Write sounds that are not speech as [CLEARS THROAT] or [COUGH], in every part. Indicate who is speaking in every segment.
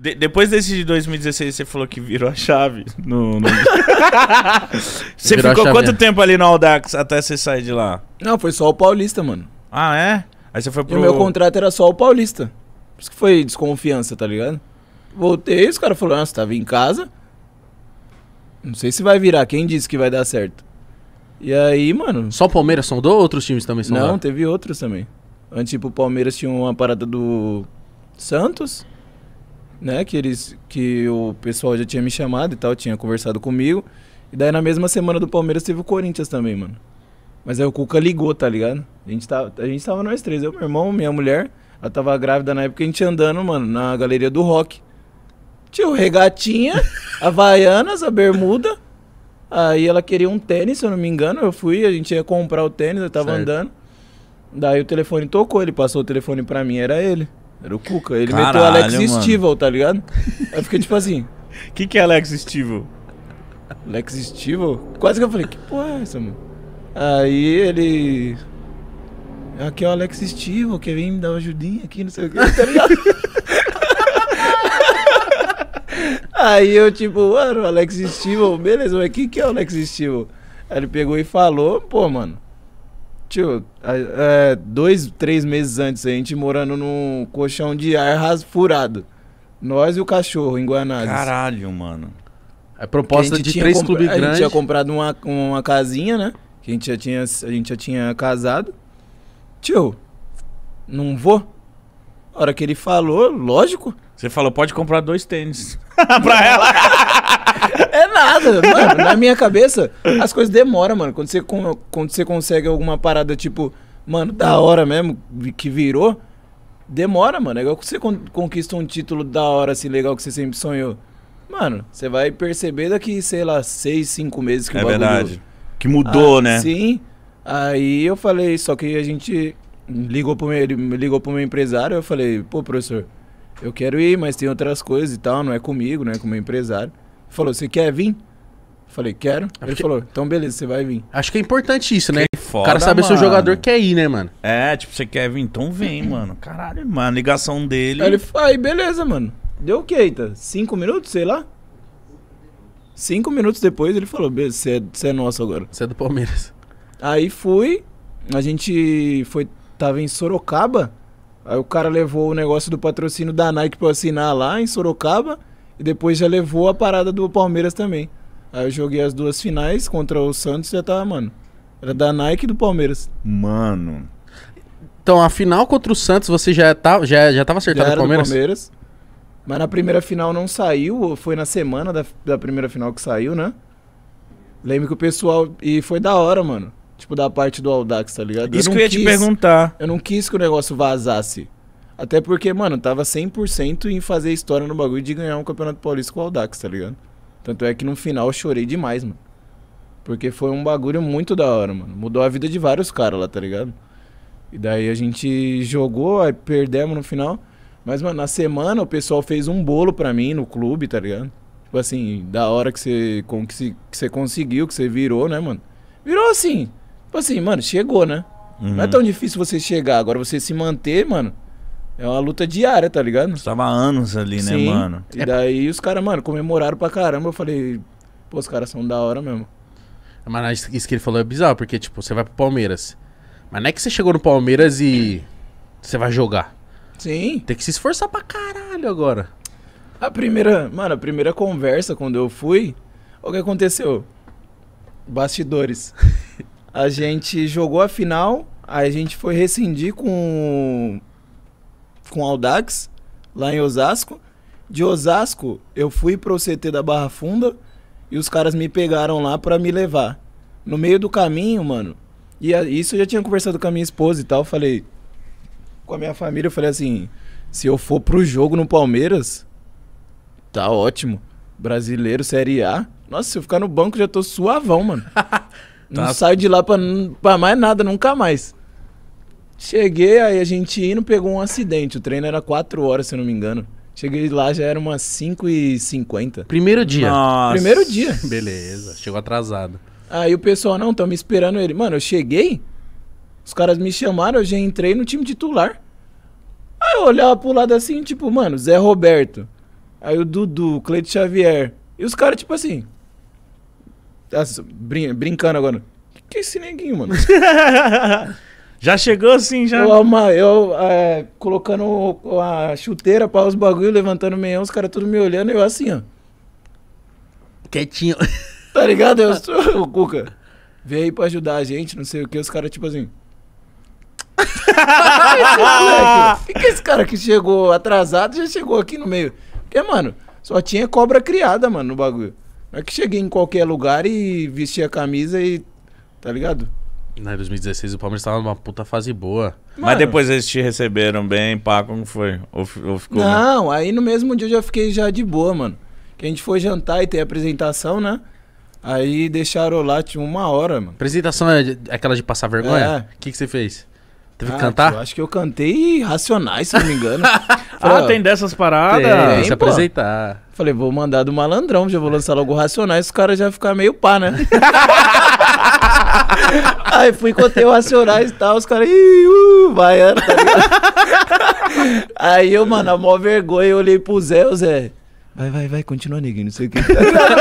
Speaker 1: De depois desse de 2016, você falou que virou a chave. No, no... [LAUGHS] você virou ficou quanto tempo ali no Audax até você sair de lá? Não, foi só o Paulista, mano. Ah, é? Aí você foi pro. E o meu contrato era só o Paulista. Por isso que foi desconfiança, tá ligado? Voltei, os caras falaram, ah, tá você tava em casa. Não sei se vai virar. Quem disse que vai dar certo? E aí, mano. Só o Palmeiras sondou ou outros times também sondaram? Não, teve outros também. Antes, tipo, o Palmeiras tinha uma parada do Santos né? Que eles, que o pessoal já tinha me chamado e tal, tinha conversado comigo. E daí na mesma semana do Palmeiras teve o Corinthians também, mano. Mas aí o Cuca ligou, tá ligado? A gente tava, tá, a gente tava nós três, eu, meu irmão, minha mulher. Ela tava grávida na época, a gente andando, mano, na galeria do rock. Tinha o regatinha, a [LAUGHS] Havaianas, a bermuda. Aí ela queria um tênis, se eu não me engano. Eu fui, a gente ia comprar o tênis, eu tava certo. andando. Daí o telefone tocou, ele passou o telefone pra mim, era ele. Era o Cuca. Ele Caralho, meteu Alex mano. tá ligado? Aí fiquei tipo assim. [LAUGHS] que, que é Alex Stivel Alex Stivel Quase que eu falei, que porra é essa, mano? Aí ele. Aqui é o Alex Stival, quer vir me dar uma ajudinha aqui, não sei o que, tá ligado? [LAUGHS] Aí eu, tipo, mano, Alex Stival, beleza, mas o que, que é o Alex Stival? Aí ele pegou e falou, pô, mano. Tio, é, dois, três meses antes, a gente morando num colchão de ar furado. Nós e o cachorro, em Guanás. Caralho, mano. É proposta de três clubes grandes. A gente tinha comprado uma, uma casinha, né? Que a gente já tinha, a gente já tinha casado. Tio, não vou? A hora que ele falou, lógico. Você falou, pode comprar dois tênis. [LAUGHS] pra ela. [LAUGHS] nada. Mano, na minha cabeça, as coisas demoram, mano. Quando você, quando você consegue alguma parada, tipo, mano, da hora mesmo, que virou, demora, mano. É igual que você conquista um título da hora, assim, legal que você sempre sonhou. Mano, você vai perceber daqui, sei lá, seis, cinco meses que é o bagulho... É verdade. Que mudou, ah, né? Sim. Aí eu falei, só que a gente ligou pro meu, ele ligou pro meu empresário, eu falei, pô, professor, eu quero ir, mas tem outras coisas e tal, não é comigo, não é com o meu empresário falou, você quer vir? Falei, quero. Acho Ele que... falou, então beleza, você vai vir. Acho que é importante isso, né? Que foda, o cara saber mano. se o jogador quer ir, né, mano? É, tipo, você quer vir, então vem, [CLEARS THROAT] mano. Caralho, mano, ligação dele. Aí falou aí beleza, mano. Deu o que, Eita? Cinco minutos, sei lá? Cinco minutos depois ele falou, beleza, você é, você é nosso agora. Você é do Palmeiras. Aí fui, a gente foi, tava em Sorocaba. Aí o cara levou o negócio do patrocínio da Nike pra eu assinar lá em Sorocaba. E depois já levou a parada do Palmeiras também. Aí eu joguei as duas finais contra o Santos e já tava, mano. Era da Nike e do Palmeiras. Mano. Então, a final contra o Santos, você já, tá, já, já tava acertado já era Palmeiras? Do Palmeiras. Mas na primeira final não saiu, foi na semana da, da primeira final que saiu, né? Lembro que o pessoal. E foi da hora, mano. Tipo, da parte do Aldax, tá ligado? Isso eu que eu ia quis, te perguntar. Eu não quis que o negócio vazasse. Até porque, mano, tava 100% em fazer história no bagulho de ganhar um campeonato paulista com o Aldax, tá ligado? Tanto é que no final eu chorei demais, mano. Porque foi um bagulho muito da hora, mano. Mudou a vida de vários caras lá, tá ligado? E daí a gente jogou, aí perdemos no final. Mas, mano, na semana o pessoal fez um bolo pra mim no clube, tá ligado? Tipo assim, da hora que você, com, que, se, que você conseguiu, que você virou, né, mano? Virou assim. Tipo assim, mano, chegou, né? Uhum. Não é uhum. tão difícil você chegar. Agora você se manter, mano. É uma luta diária, tá ligado? Estava há anos ali, né, Sim. né, mano? E daí os caras, mano, comemoraram pra caramba. Eu falei, pô, os caras são da hora mesmo. Mas isso que ele falou é bizarro, porque, tipo, você vai pro Palmeiras. Mas não é que você chegou no Palmeiras e você vai jogar. Sim. Tem que se esforçar pra caralho agora. A primeira, mano, a primeira conversa quando eu fui, o que aconteceu? Bastidores. [LAUGHS] a gente jogou a final, a gente foi rescindir com com o Aldax, lá em Osasco. De Osasco, eu fui pro CT da Barra Funda e os caras me pegaram lá para me levar. No meio do caminho, mano, e a, isso eu já tinha conversado com a minha esposa e tal, falei com a minha família, eu falei assim, se eu for pro jogo no Palmeiras, tá ótimo. Brasileiro, Série A. Nossa, se eu ficar no banco já tô suavão, mano. [LAUGHS] Tá. Não saio de lá pra, pra mais nada, nunca mais. Cheguei, aí a gente indo, pegou um acidente. O treino era 4 horas, se eu não me engano. Cheguei lá, já era umas 5h50. Primeiro dia. Nossa. Primeiro dia. [LAUGHS] Beleza, chegou atrasado. Aí o pessoal, não, tá me esperando ele. Mano, eu cheguei, os caras me chamaram, eu já entrei no time titular. Aí eu olhava pro lado assim, tipo, mano, Zé Roberto. Aí o Dudu, o Cleito Xavier. E os caras, tipo assim. Brin brincando agora. Que, que é esse neguinho, mano? [LAUGHS] Já chegou assim, já. Eu, uma, eu é, colocando a chuteira para os bagulho, levantando o meião, os caras tudo me olhando, eu assim, ó. Quietinho. [LAUGHS] Tá ligado? Eu sou [LAUGHS] o Cuca. Veio aí pra ajudar a gente, não sei o que, os caras, tipo assim. [LAUGHS] que, que esse cara que chegou atrasado já chegou aqui no meio? Porque, mano, só tinha cobra criada, mano, no bagulho. Não é que cheguei em qualquer lugar e vesti a camisa e. Tá ligado? Na né, 2016 o Palmeiras tava numa puta fase boa. Mano. Mas depois eles te receberam bem, pá, como foi? Ou, ou ficou. Né? Não, bem? aí no mesmo dia eu já fiquei já de boa, mano. Que a gente foi jantar e tem apresentação, né? Aí deixaram lá, tinha uma hora, mano. Apresentação é aquela de passar vergonha? É. O que, que você fez? Teve ah, que cantar? Eu acho que eu cantei Racionais, se não me engano. [LAUGHS] Falei, ah, tem dessas paradas? Tem, tem se apresentar. Falei, vou mandar do malandrão, já vou lançar logo Racionais, os caras já ficar meio pá, né? [LAUGHS] Aí fui contei o Racionais e tal, os caras, uh, baiano, é, tá ligado? [LAUGHS] Aí eu, mano, a maior vergonha, eu olhei pro Zé, o Zé. Vai, vai, vai, continua, neguinho, não sei o que.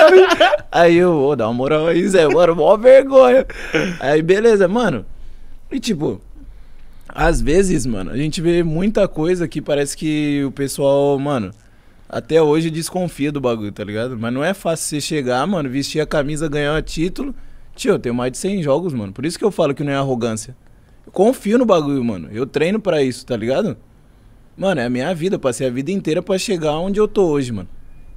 Speaker 1: [LAUGHS] aí eu, vou dar uma moral aí, Zé, mano, mó vergonha. Aí, beleza, mano. E tipo, às vezes, mano, a gente vê muita coisa que parece que o pessoal, mano, até hoje desconfia do bagulho, tá ligado? Mas não é fácil você chegar, mano, vestir a camisa, ganhar o título Tio, eu tenho mais de 100 jogos, mano. Por isso que eu falo que não é arrogância. Eu confio no bagulho, mano. Eu treino para isso, tá ligado? Mano, é a minha vida. Eu passei a vida inteira para chegar onde eu tô hoje, mano.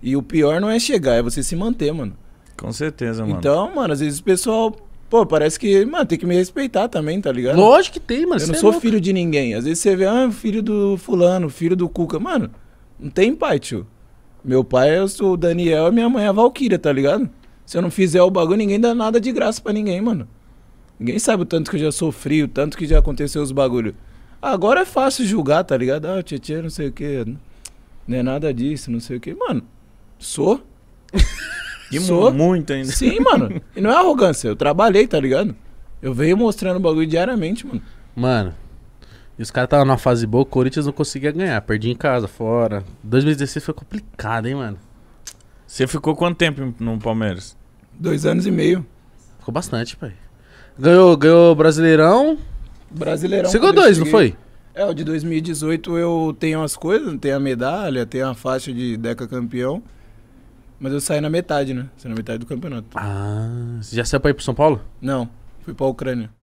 Speaker 1: E o pior não é chegar, é você se manter, mano. Com certeza, mano. Então, mano, às vezes o pessoal. Pô, parece que, mano, tem que me respeitar também, tá ligado? Lógico que tem, mano. Eu não é sou é filho de ninguém. Às vezes você vê, ah, filho do fulano, filho do Cuca. Mano, não tem pai, tio. Meu pai, eu sou o Daniel e minha mãe é a Valkyria, tá ligado? Se eu não fizer o bagulho, ninguém dá nada de graça para ninguém, mano. Ninguém sabe o tanto que eu já sofri, o tanto que já aconteceu os bagulhos. Agora é fácil julgar, tá ligado? Ah, tchê, não sei o quê. Não é nada disso, não sei o quê. Mano, sou. [LAUGHS] E sou. muito ainda. Sim, mano. E não é arrogância. Eu trabalhei, tá ligado? Eu venho mostrando o bagulho diariamente, mano. Mano. E os caras estavam numa fase boa, o Corinthians não conseguia ganhar. Perdi em casa, fora. 2016 foi complicado, hein, mano. Você ficou quanto tempo no Palmeiras? Dois anos e meio. Ficou bastante, pai. Ganhou, ganhou Brasileirão. Brasileirão. Você ganhou dois, não foi? É, o de 2018 eu tenho as coisas, tenho a medalha, tenho a faixa de Deca campeão. Mas eu saí na metade, né? Saí na metade do campeonato. Ah, você já saiu pra ir pro São Paulo? Não, fui pra Ucrânia.